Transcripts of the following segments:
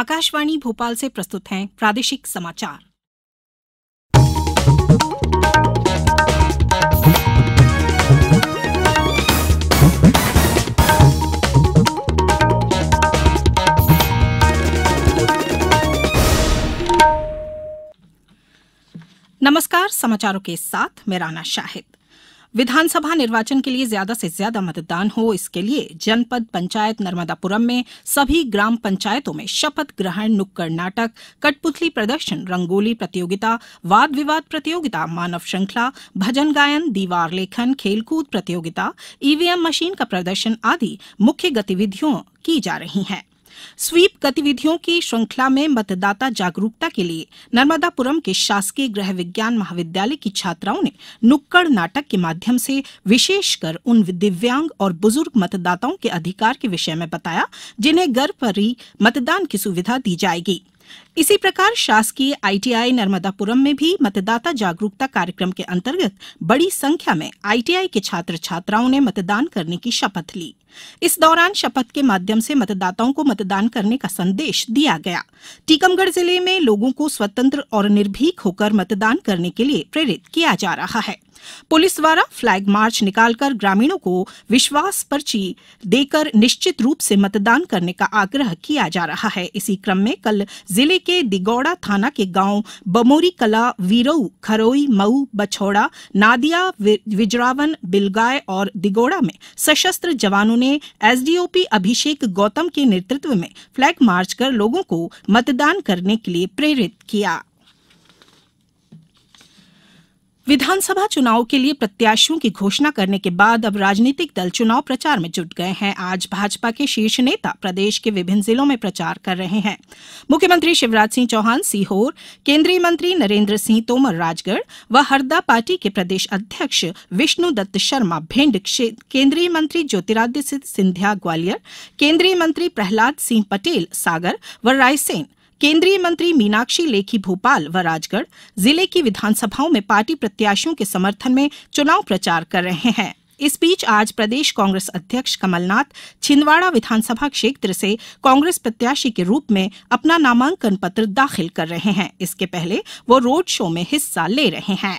आकाशवाणी भोपाल से प्रस्तुत हैं प्रादेशिक समाचार नमस्कार समाचारों के साथ मैं राना शाहिद विधानसभा निर्वाचन के लिए ज्यादा से ज्यादा मतदान हो इसके लिए जनपद पंचायत नर्मदापुरम में सभी ग्राम पंचायतों में शपथ ग्रहण नुक्कड़ नाटक कठपुतली प्रदर्शन रंगोली प्रतियोगिता वाद विवाद प्रतियोगिता मानव श्रृंखला भजन गायन दीवार लेखन खेलकूद प्रतियोगिता ईवीएम मशीन का प्रदर्शन आदि मुख्य गतिविधियों की जा रही हैं स्वीप गतिविधियों की श्रृंखला में मतदाता जागरूकता के लिए नर्मदापुरम के शासकीय गृह विज्ञान महाविद्यालय की छात्राओं ने नुक्कड़ नाटक के माध्यम से विशेषकर उन दिव्यांग और बुजुर्ग मतदाताओं के अधिकार के विषय में बताया जिन्हें घर पर ही मतदान की सुविधा दी जाएगी इसी प्रकार शासकीय आईटीआई नर्मदापुरम में भी मतदाता जागरूकता कार्यक्रम के अंतर्गत बड़ी संख्या में आईटीआई के छात्र छात्राओं ने मतदान करने की शपथ ली इस दौरान शपथ के माध्यम से मतदाताओं को मतदान करने का संदेश दिया गया टीकमगढ़ जिले में लोगों को स्वतंत्र और निर्भीक होकर मतदान करने के लिए प्रेरित किया जा रहा है पुलिस द्वारा फ्लैग मार्च निकालकर ग्रामीणों को विश्वास पर्ची देकर निश्चित रूप से मतदान करने का आग्रह किया जा रहा है इसी क्रम में कल जिले के दिगौड़ा थाना के गांव बमोरी कला वीरऊ खरोई मऊ बछौड़ा नादिया विजरावन बिलगाय और दिगौड़ा में सशस्त्र जवानों ने एसडीओपी अभिषेक गौतम के नेतृत्व में फ्लैग मार्च कर लोगों को मतदान करने के लिए प्रेरित किया विधानसभा चुनाव के लिए प्रत्याशियों की घोषणा करने के बाद अब राजनीतिक दल चुनाव प्रचार में जुट गए हैं आज भाजपा के शीर्ष नेता प्रदेश के विभिन्न जिलों में प्रचार कर रहे हैं मुख्यमंत्री शिवराज सिंह चौहान सीहोर केंद्रीय मंत्री नरेंद्र सिंह तोमर राजगढ़ व हरदा पार्टी के प्रदेश अध्यक्ष विष्णु दत्त शर्मा भिंड केंद्रीय मंत्री ज्योतिरादित्य सिंधिया ग्वालियर केंद्रीय मंत्री प्रहलाद सिंह पटेल सागर व रायसेन केंद्रीय मंत्री मीनाक्षी लेखी भोपाल व राजगढ़ जिले की विधानसभाओं में पार्टी प्रत्याशियों के समर्थन में चुनाव प्रचार कर रहे हैं इस बीच आज प्रदेश कांग्रेस अध्यक्ष कमलनाथ छिंदवाड़ा विधानसभा क्षेत्र से कांग्रेस प्रत्याशी के रूप में अपना नामांकन पत्र दाखिल कर रहे हैं इसके पहले वो रोड शो में हिस्सा ले रहे हैं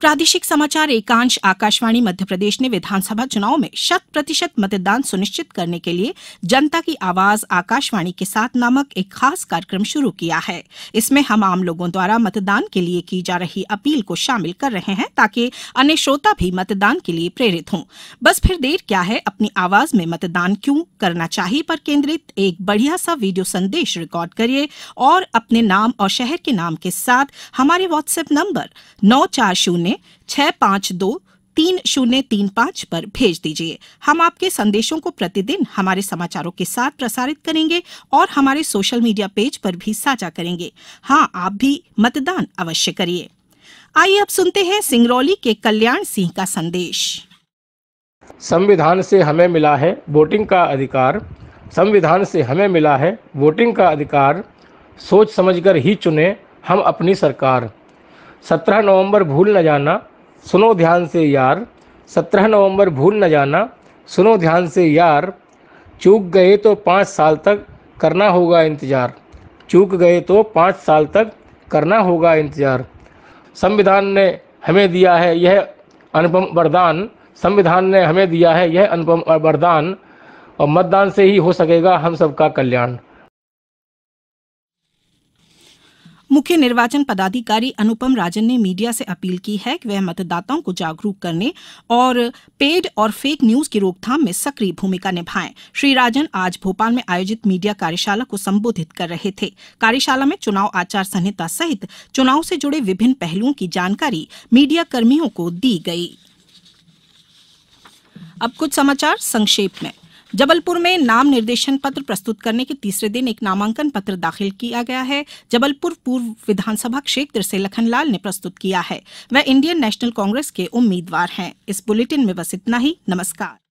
प्रादेशिक समाचार एकांश आकाशवाणी मध्यप्रदेश ने विधानसभा चुनाव में शत प्रतिशत मतदान सुनिश्चित करने के लिए जनता की आवाज आकाशवाणी के साथ नामक एक खास कार्यक्रम शुरू किया है इसमें हम आम लोगों द्वारा मतदान के लिए की जा रही अपील को शामिल कर रहे हैं ताकि अन्य श्रोता भी मतदान के लिए प्रेरित हों बस फिर देर क्या है अपनी आवाज में मतदान क्यों करना चाहिए पर केंद्रित एक बढ़िया सा वीडियो संदेश रिकॉर्ड करिए और अपने नाम और शहर के नाम के साथ हमारे व्हाट्सएप नंबर नौ चार शून्य शून्य छह पाँच दो तीन शून्य तीन पाँच पर भेज दीजिए हम आपके संदेशों को प्रतिदिन हमारे समाचारों के साथ प्रसारित करेंगे और हमारे सोशल मीडिया पेज पर भी साझा करेंगे हाँ आप भी मतदान अवश्य करिए आइए अब सुनते हैं सिंगरौली के कल्याण सिंह का संदेश संविधान से हमें मिला है वोटिंग का अधिकार संविधान से हमें मिला है वोटिंग का अधिकार सोच समझकर ही चुने हम अपनी सरकार सत्रह नवंबर भूल न जाना सुनो ध्यान से यार सत्रह नवंबर भूल न जाना सुनो ध्यान से यार चूक गए तो पाँच साल तक करना होगा इंतज़ार चूक गए तो पाँच साल तक करना होगा इंतज़ार संविधान ने हमें दिया है यह अनुपम वरदान संविधान ने हमें दिया है यह अनुपम वरदान और मतदान से ही हो सकेगा हम सबका कल्याण मुख्य निर्वाचन पदाधिकारी अनुपम राजन ने मीडिया से अपील की है कि वह मतदाताओं को जागरूक करने और पेड और फेक न्यूज की रोकथाम में सक्रिय भूमिका निभाएं श्री राजन आज भोपाल में आयोजित मीडिया कार्यशाला को संबोधित कर रहे थे कार्यशाला में चुनाव आचार संहिता सहित चुनाव से जुड़े विभिन्न पहलुओं की जानकारी मीडिया कर्मियों को दी गई अब कुछ समाचार संक्षेप में जबलपुर में नाम निर्देशन पत्र प्रस्तुत करने के तीसरे दिन एक नामांकन पत्र दाखिल किया गया है जबलपुर पूर्व विधानसभा क्षेत्र से लखनलाल ने प्रस्तुत किया है वह इंडियन नेशनल कांग्रेस के उम्मीदवार हैं इस बुलेटिन में बस इतना ही नमस्कार